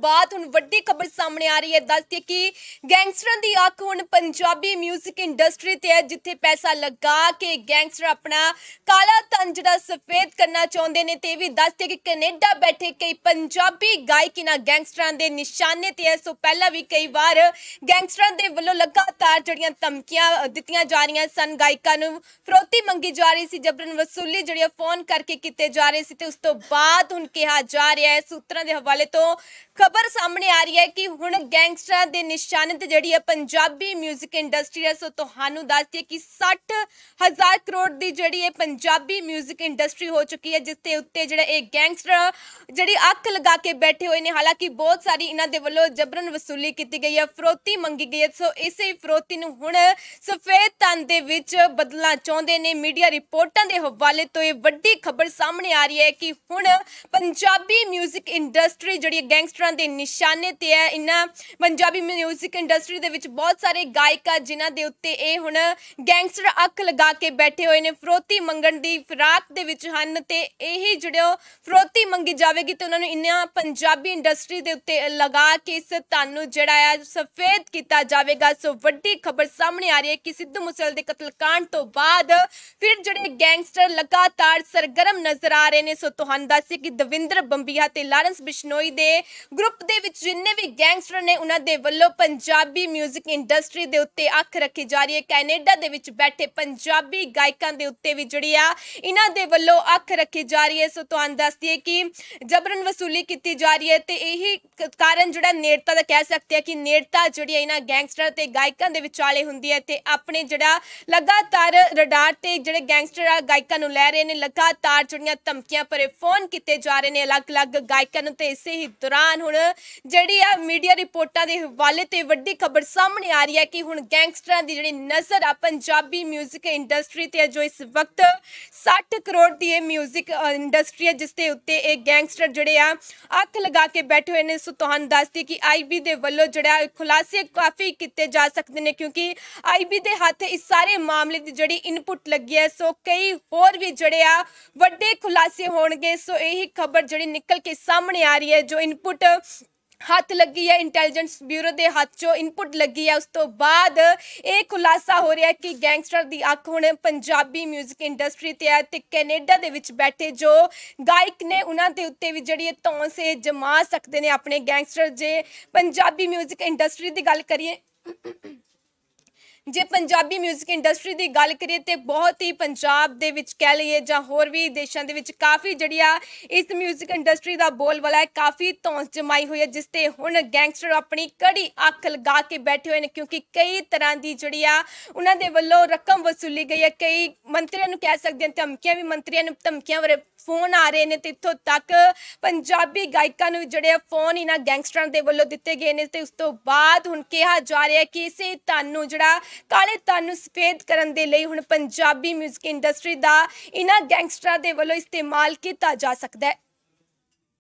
ਬਾਅਦ ਹੁਣ ਵੱਡੀ ਖਬਰ ਸਾਹਮਣੇ ਆ ਰਹੀ ਹੈ ਦੱਸਦੇ ਕਿ ਗੈਂਗਸਟਰਾਂ ਦੀ ਅੱਖ ਹੁਣ ਪੰਜਾਬੀ 뮤직 ਇੰਡਸਟਰੀ ਤੇ ਹੈ ਜਿੱਥੇ ਪੈਸਾ ਲਗਾ ਕੇ ਗੈਂਗਸਟਰ ਆਪਣਾ ਕਾਲਾ ਧਨ ਜਿਹੜਾ ਸਫੇਦ ਕਰਨਾ ਚਾਹੁੰਦੇ ਨੇ ਤੇ ਵੀ ਦੱਸਦੇ ਕਿ ਕੈਨੇਡਾ ਬੈਠੇ ਕਈ ਪੰਜਾਬੀ ਗਾਇਕ ਇਹਨਾਂ ਗੈਂਗਸਟਰਾਂ ਦੇ ਨਿਸ਼ਾਨੇ ਤੇ ਹੈ ਸੋ ਪਹਿਲਾਂ ਵੀ ਕਈ ਵਾਰ ਗੈਂਗਸਟਰਾਂ ਦੇ ਵੱਲੋਂ ਲਗਾਤਾਰ ਜਿਹੜੀਆਂ ਧਮਕੀਆਂ ਦਿੱਤੀਆਂ ਜਾ ਰਹੀਆਂ ਸਨ ਗਾਇਕਾਂ ਨੂੰ ਫਰੋਤੀ ਮੰਗੀ ਜਾ ਰਹੀ ਸੀ ਜਬਰਨ ਵਸੂਲੀ ਜੜੀਆਂ ਫੋਨ ਕਰਕੇ ਕੀਤੇ ਜਾ ਰਹੇ ਸੀ ਤੇ ਉਸ ਤੋਂ ਬਾਅਦ ਹੁਣ ਕਿਹਾ ਜਾ ਰਿਹਾ ਹੈ ਸੂਤਰਾਂ ਦੇ ਹਵਾਲੇ ਤੋਂ ਖਬਰ ਸਾਹਮਣੇ ਆ ਰਹੀ ਹੈ ਕਿ ਹੁਣ ਗੈਂਗ ਗੈਂਗਸਟਰਾਂ ਦੇ ਨਿਸ਼ਾਨੇ ਤੇ ਜਿਹੜੀ ਹੈ ਪੰਜਾਬੀ 뮤직 ਇੰਡਸਟਰੀ ਹੈ ਸੋ ਤੁਹਾਨੂੰ ਦੱਸ ਦਈਏ ਕਿ 60000 ਕਰੋੜ ਦੀ ਜਿਹੜੀ ਹੈ ਪੰਜਾਬੀ 뮤직 ਇੰਡਸਟਰੀ ਹੋ ਚੁੱਕੀ ਹੈ ਜਿਸ ਤੇ ਉੱਤੇ ਜਿਹੜਾ ਇਹ ਗੈਂਗਸਟਰ ਜਿਹੜੀ ਅੱਖ ਲਗਾ ਕੇ ਬੈਠੇ ਹੋਏ ਨੇ ਹਾਲਾਂਕਿ ਬਹੁਤ ਸਾਰੀ ਇਹਨਾਂ ਦੇ ਵੱਲੋਂ ਜਬਰਨ ਵਸੂਲੀ ਕੀਤੀ ਗਈ ਹੈ ਫਰੋਤੀ ਮੰਗੀ ਗਈ ਹੈ ਸੋ ਇਸੇ ਫਰੋਤੀ ਨੂੰ ਹੁਣ ਸਫੇਦ ਤਨ ਦੇ ਵਿੱਚ ਬਦਲਣਾ ਚਾਹੁੰਦੇ ਨੇ ਮੀਡੀਆ ਰਿਪੋਰਟਾਂ ਦੇ ਹਵਾਲੇ ਤੋਂ ਇਹ ਵੱਡੀ ਖਬਰ ਸਾਹਮਣੇ ਆ ਰਹੀ ਹੈ ਕਿ ਹੁਣ ਪੰਜਾਬੀ 뮤직 ਇੰਡਸਟਰੀ ਜਿਹੜੀ ਗੈਂਗਸਟਰਾਂ ਦੇ ਨਿਸ਼ਾਨੇ ਤੇ ਹੈ ਇਹਨਾਂ ਪੰਜਾਬੀ ਮਿਊਜ਼ਿਕ ਇੰਡਸਟਰੀ ਦੇ ਵਿੱਚ ਬਹੁਤ ਸਾਰੇ ਗਾਇਕਾ ਜਿਨ੍ਹਾਂ ਦੇ ਉੱਤੇ ਇਹ ਹੁਣ ਗੈਂਗਸਟਰ ਅੱਖ ਲਗਾ ਕੇ ਬੈਠੇ ਹੋਏ ਨੇ ਫਰੋਤੀ ਮੰਗਣ ਦੀ ਫਰਾਤ ਦੇ ਵਿੱਚ ਹਨ ਤੇ ਇਹ ਜਿਹੜੇ ਫਰੋਤੀ ਮੰਗੀ ਜਾਵੇਗੀ ਤੇ ਉਹਨਾਂ ਨੂੰ ਇੰਨਾ ਪੰਜਾਬੀ ਇੰਡਸਟਰੀ ਦੇ ਉੱਤੇ ਲਗਾ ਕੇ ਇਸ ਤਨ ਨੂੰ ਜਿਹੜਾ ਆ ਸਫੇਦ ਕੀਤਾ ਜਾਵੇਗਾ ਸੋ ਵੱਡੀ ਖਬਰ ਸਾਹਮਣੇ ਆ ਰਹੀ ਹੈ ਕਿ ਸਿੱਧੂ ਮੂਸੇਵਾਲੇ ਦੇ ਕਤਲकांड ਤੋਂ ਬਾਅਦ ਫਿਰ ਜਿਹੜੇ ਗੈਂਗਸਟਰ ਲਗਾਤਾਰ ਸਰਗਰਮ ਨਜ਼ਰ ਆ ਰਹੇ ਨੇ ਸੋ ਤੁਹਾਨੂੰ ਦੱਸੇ ਕਿ ਦਵਿੰਦਰ ਬੰਬੀਹਾ ਤੇ ਲਾਰੈਂਸ ਬਿਸ਼ਨੋਈ ਦੇ ਗਰੁੱਪ ਦੇ ਵਿੱਚ ਜਿੰਨੇ ਵੀ ਗੈਂਗਸਟਰ ਨੇ ਉਹਨਾਂ ਦੇ ਵੱਲੋਂ ਪੰਜਾਬੀ 뮤직 ਇੰਡਸਟਰੀ ਦੇ ਉੱਤੇ ਅੱਖ ਰੱਖੀ ਜਾ ਰਹੀ ਹੈ ਕੈਨੇਡਾ ਦੇ ਵਿੱਚ ਬੈਠੇ ਪੰਜਾਬੀ ਗਾਇਕਾਂ ਦੇ ਉੱਤੇ ਵੀ ਜਿਹੜੀ ਆ ਇਹਨਾਂ ਦੇ ਵੱਲੋਂ ਅੱਖ ਰੱਖੀ ਜਾ ਰਹੀ ਹੈ ਸੋ ਤੁਹਾਨੂੰ ਦੱਸਦੀ ਹੈ ਕਿ ਜਬਰਨ ਵਸੂਲੀ ਕੀਤੀ ਜਾ ਰਹੀ ਹੈ ਤੇ ਇਹੀ ਕਾਰਨ ਜਿਹੜਾ ਨੇੜਤਾ ਦਾ ਕਹਿ ਸਕਦੇ ਆ ਕਿ ਨੇੜਤਾ ਜਿਹੜੀ ਇਹਨਾਂ ਗੈਂਗਸਟਰ ਤੇ ਗਾਇਕਾਂ ਦੇ ਵਿਚਾਲੇ ਹੁੰਦੀ ਹੈ ਤੇ ਆਪਣੇ ਜਿਹੜਾ ਲਗਾਤਾਰ ਰਡਾਰ ਤੇ ਜਿਹੜੇ ਗੈਂਗਸਟਰ ਆ ਗਾਇਕਾਂ ਨੂੰ ਲੈ ਰਹੇ ਨੇ ਲਗਾਤਾਰ ਜੁੜੀਆਂ ਧਮਕੀਆਂ ਪਰੇ ਫੋਨ ਕੀਤੇ ਜਾ ਰਹੇ ਨੇ ਅਲੱਗ-ਅਲੱਗ ਗਾਇਕਾਂ ਨੂੰ ਤੇ ਇਸੇ ਹੀ ਦੌਰਾਨ ਹੁਣ ਜਿਹੜੀ ਆ ਮੀਡੀਆ ਰਿਪੋਰਟ ਜੱਟਾਂ ਦੇ ਹਵਾਲੇ ਤੇ ਵੱਡੀ ਖਬਰ ਸਾਹਮਣੇ ਆ ਰਹੀ ਹੈ ਕਿ ਹੁਣ ਗੈਂਗਸਟਰਾਂ ਦੀ ਜਿਹੜੀ ਨਜ਼ਰ ਆ ਪੰਜਾਬੀ 뮤직 ਇੰਡਸਟਰੀ ਤੇ ਜੋ ਇਸ ਵਕਤ 60 ਕਰੋੜ ਦੀ ਇਹ 뮤직 ਇੰਡਸਟਰੀ ਹੈ ਜਿਸ ਦੇ ਉੱਤੇ ਇਹ ਗੈਂਗਸਟਰ ਜਿਹੜੇ ਆ ਅੱਖ ਲਗਾ ਕੇ ਬੈਠੇ ਹੋਏ ਨੇ ਸੋ ਤੁਹਾਨੂੰ ਦੱਸਦੀ ਕਿ ਆਈਬੀ ਦੇ ਵੱਲੋਂ ਜਿਹੜਾ ਖੁਲਾਸੇ ਕਾਫੀ ਕੀਤੇ ਜਾ ਸਕਦੇ ਨੇ ਕਿਉਂਕਿ ਆਈਬੀ ਦੇ ਹੱਥ ਇਸ ਸਾਰੇ ਮਾਮਲੇ ਦੀ ਜਿਹੜੀ ਇਨਪੁਟ ਲੱਗੀ ਹੈ ਸੋ ਕਈ ਹੋਰ ਵੀ ਜਿਹੜੇ ਆ ਵੱਡੇ ਖੁਲਾਸੇ ਹੋਣਗੇ ਸੋ ਇਹੀ ਖਬਰ ਜਿਹੜੀ ਨਿਕਲ ਕੇ ਸਾਹਮਣੇ ਆ ਰਹੀ ਹੈ ਜੋ ਇਨਪੁਟ ਹੱਥ ਲੱਗੀ ਹੈ ਇੰਟੈਲੀਜੈਂਸ ਬਿਊਰੋ ਦੇ ਹੱਥ 'ਚੋਂ ਇਨਪੁਟ ਲੱਗੀ ਹੈ ਉਸ ਤੋਂ ਬਾਅਦ ਇਹ ਖੁਲਾਸਾ ਹੋ ਰਿਹਾ ਕਿ ਗੈਂਗਸਟਰ ਦੀ ਅੱਖ ਹੁਣ ਪੰਜਾਬੀ 뮤직 ਇੰਡਸਟਰੀ ਤੇ ਹੈ ਤੇ ਕੈਨੇਡਾ ਦੇ ਵਿੱਚ ਬੈਠੇ ਜੋ ਗਾਇਕ ਨੇ ਉਹਨਾਂ ਦੇ ਉੱਤੇ ਵੀ ਜਿਹੜੀ ਤੌਂਸ ਜਮਾ ਸਕਦੇ ਨੇ ਆਪਣੇ ਗੈਂਗਸਟਰ ਜੇ ਪੰਜਾਬੀ 뮤직 ਇੰਡਸਟਰੀ ਦੀ ਗੱਲ ਕਰੀਏ ਜੇ ਪੰਜਾਬੀ 뮤직 ਇੰਡਸਟਰੀ ਦੀ ਗੱਲ ਕਰੀਏ ਤੇ ਬਹੁਤ ਹੀ ਪੰਜਾਬ ਦੇ ਵਿੱਚ ਕਹਿ ਲਈਏ ਜਾਂ ਹੋਰ ਵੀ ਦੇਸ਼ਾਂ ਦੇ ਵਿੱਚ ਕਾਫੀ ਜੜੀਆ ਇਸ 뮤직 ਇੰਡਸਟਰੀ ਦਾ ਬੋਲ ਵਾਲਾ ਹੈ ਕਾਫੀ ਧੌਂਸ ਜਮਾਈ ਹੋਈ ਹੈ ਜਿਸ ਤੇ ਹੁਣ ਗੈਂਗਸਟਰ ਆਪਣੀ ਕੜੀ ਅੱਖ ਲਗਾ ਕੇ ਬੈਠੇ ਹੋਏ ਨੇ ਕਿਉਂਕਿ ਕਈ ਤਰ੍ਹਾਂ ਦੀ ਜੜੀਆ ਉਹਨਾਂ ਦੇ ਵੱਲੋਂ ਰਕਮ ਵਸੂਲੀ ਗਈ ਹੈ ਕਈ ਮੰਤਰੀਆਂ ਨੂੰ ਕਹਿ ਸਕਦੇ ਹਾਂ ਧਮਕੀਆਂ ਵੀ ਮੰਤਰੀਆਂ ਨੂੰ ਧਮਕੀਆਂ ਵਰੇ ਫੋਨ ਆ ਰਹੇ ਨੇ ਤੇ ਇੱਥੋਂ ਤੱਕ ਪੰਜਾਬੀ ਗਾਇਕਾਂ ਨੂੰ ਜਿਹੜੇ ਫੋਨ ਇਹਨਾਂ ਗੈਂਗਸਟਰਾਂ ਦੇ ਵੱਲੋਂ ਦਿੱਤੇ ਗਏ ਨੇ ਤੇ ਉਸ ਤੋਂ ਬਾਅਦ ਹੁਣ ਕਿਹਾ ਜਾ ਰਿਹਾ ਕਿ ਇਸੇ ਨੂੰ ਜਿਹੜਾ ਕਾਲੇ ਧਨ ਨੂੰ ਸਫੇਦ ਕਰਨ ਦੇ ਲਈ ਹੁਣ ਪੰਜਾਬੀ 뮤직 ਇੰਡਸਟਰੀ ਦਾ ਇਹਨਾਂ ਗੈਂਗਸਟਰਾਂ ਦੇ ਵੱਲੋਂ ਇਸਤੇਮਾਲ ਕੀਤਾ ਜਾ ਸਕਦਾ ਹੈ